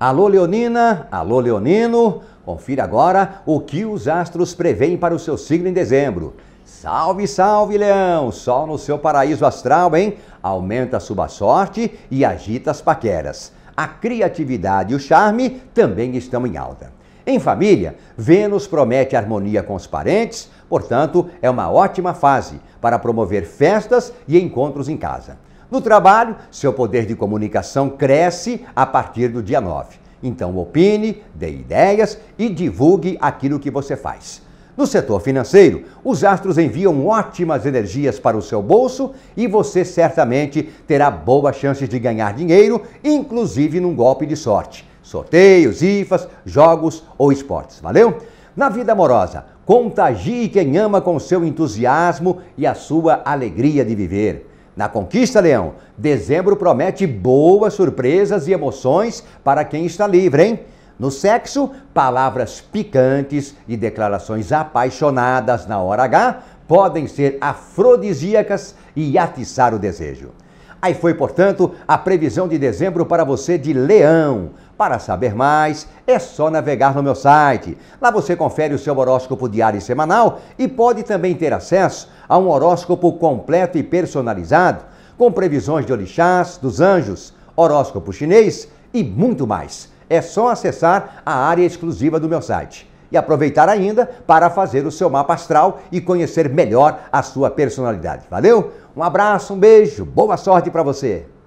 Alô Leonina, alô Leonino, confira agora o que os astros preveem para o seu signo em dezembro. Salve, salve Leão! Sol no seu paraíso astral, hein? Aumenta a sua sorte e agita as paqueras. A criatividade e o charme também estão em alta. Em família, Vênus promete harmonia com os parentes, portanto, é uma ótima fase para promover festas e encontros em casa. No trabalho, seu poder de comunicação cresce a partir do dia 9. Então, opine, dê ideias e divulgue aquilo que você faz. No setor financeiro, os astros enviam ótimas energias para o seu bolso e você certamente terá boas chances de ganhar dinheiro, inclusive num golpe de sorte. Sorteios, ifas, jogos ou esportes, valeu? Na vida amorosa, contagie quem ama com seu entusiasmo e a sua alegria de viver. Na Conquista Leão, dezembro promete boas surpresas e emoções para quem está livre, hein? No sexo, palavras picantes e declarações apaixonadas na hora H podem ser afrodisíacas e atiçar o desejo. Aí foi, portanto, a previsão de dezembro para você de Leão. Para saber mais, é só navegar no meu site. Lá você confere o seu horóscopo diário e semanal e pode também ter acesso a um horóscopo completo e personalizado, com previsões de orixás, dos anjos, horóscopo chinês e muito mais. É só acessar a área exclusiva do meu site e aproveitar ainda para fazer o seu mapa astral e conhecer melhor a sua personalidade. Valeu? Um abraço, um beijo, boa sorte para você!